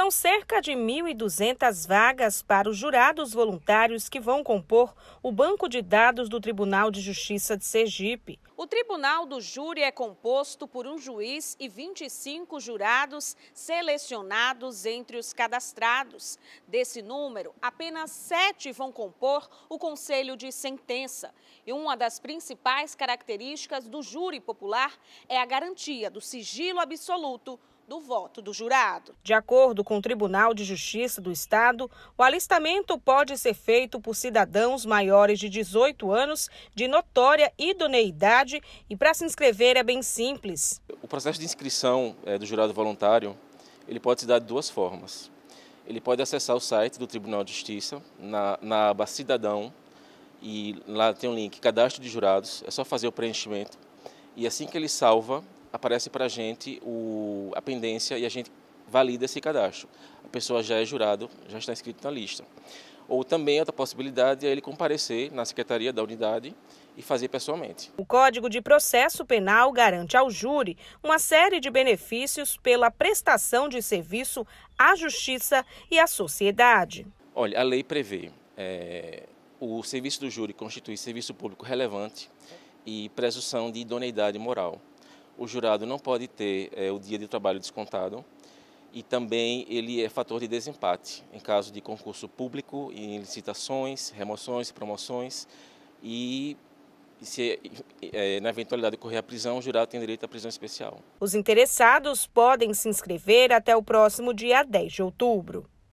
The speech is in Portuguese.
São cerca de 1.200 vagas para os jurados voluntários que vão compor o banco de dados do Tribunal de Justiça de Sergipe. O tribunal do júri é composto por um juiz e 25 jurados selecionados entre os cadastrados. Desse número, apenas sete vão compor o conselho de sentença. E uma das principais características do júri popular é a garantia do sigilo absoluto do voto do jurado. De acordo com o Tribunal de Justiça do Estado, o alistamento pode ser feito por cidadãos maiores de 18 anos de notória idoneidade e para se inscrever é bem simples. O processo de inscrição eh, do jurado voluntário ele pode se dar de duas formas. Ele pode acessar o site do Tribunal de Justiça na, na aba Cidadão e lá tem um link Cadastro de Jurados. É só fazer o preenchimento e assim que ele salva aparece para a gente o, a pendência e a gente valida esse cadastro. A pessoa já é jurado, já está inscrito na lista. Ou também outra possibilidade é ele comparecer na secretaria da unidade e fazer pessoalmente. O Código de Processo Penal garante ao júri uma série de benefícios pela prestação de serviço à justiça e à sociedade. Olha, a lei prevê é, o serviço do júri constitui serviço público relevante e presunção de idoneidade moral o jurado não pode ter é, o dia de trabalho descontado e também ele é fator de desempate em caso de concurso público em licitações, remoções, promoções e se é, na eventualidade ocorrer a prisão, o jurado tem direito à prisão especial. Os interessados podem se inscrever até o próximo dia 10 de outubro.